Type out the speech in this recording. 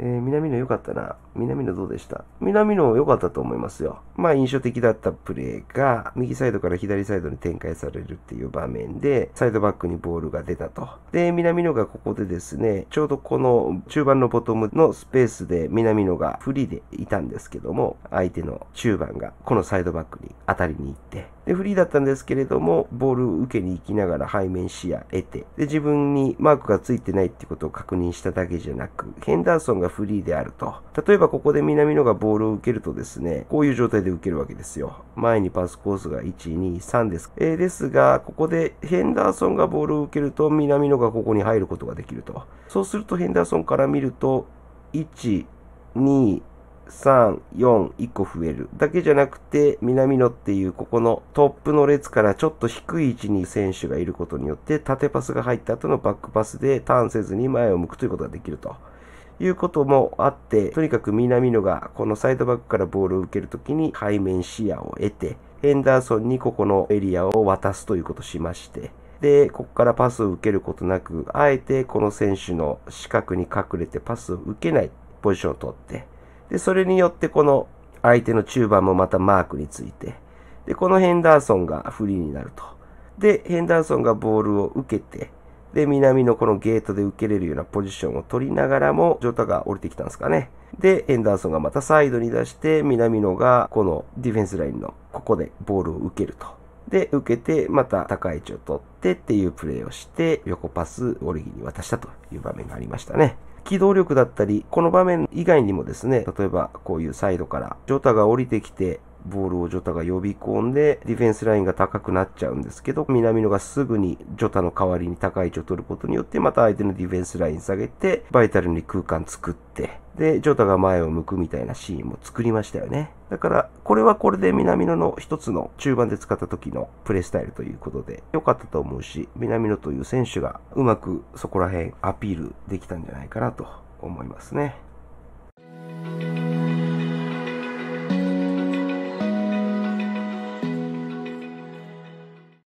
えー、南野良かったな。南野どうでした南野良かったと思いますよ。まあ印象的だったプレーが、右サイドから左サイドに展開されるっていう場面で、サイドバックにボールが出たと。で、南野がここでですね、ちょうどこの中盤のボトムのスペースで南野がフリーでいたんですけども、相手の中盤がこのサイドバックに当たりに行って、で、フリーだったんですけれども、ボールを受けに行きながら背面視野得て、で、自分にマークがついてないってことを確認しただけじゃなく、ヘンダーソンがフリーであると。例えばここで南野がボールを受けるとですね、こういう状態で受けるわけですよ。前にパスコースが1、2、3です。えー、ですが、ここでヘンダーソンがボールを受けると、南野がここに入ることができると。そうするとヘンダーソンから見ると、1、2、3、4、1個増えるだけじゃなくて、南野っていうここのトップの列からちょっと低い位置に選手がいることによって、縦パスが入った後のバックパスでターンせずに前を向くということができると。いうこともあって、とにかく南野がこのサイドバックからボールを受けるときに背面視野を得て、ヘンダーソンにここのエリアを渡すということをしまして、で、ここからパスを受けることなく、あえてこの選手の死角に隠れてパスを受けないポジションを取って、で、それによってこの相手の中盤もまたマークについて、で、このヘンダーソンがフリーになると。で、ヘンダーソンがボールを受けて、で、南のこのゲートで受けれるようなポジションを取りながらも、ジョタが降りてきたんですかね。で、ヘンダーソンがまたサイドに出して、南野がこのディフェンスラインのここでボールを受けると。で、受けて、また高い位置を取ってっていうプレーをして、横パス、オリギに渡したという場面がありましたね。機動力だったり、この場面以外にもですね、例えばこういうサイドから、ジョタが降りてきて、ボールをジョタが呼び込んで、ディフェンスラインが高くなっちゃうんですけど、南野がすぐにジョタの代わりに高い位置を取ることによって、また相手のディフェンスライン下げて、バイタルに空間作って、で、ジョタが前を向くみたいなシーンも作りましたよね。だから、これはこれで南野の一つの中盤で使った時のプレースタイルということで、良かったと思うし、南野という選手がうまくそこら辺アピールできたんじゃないかなと思いますね。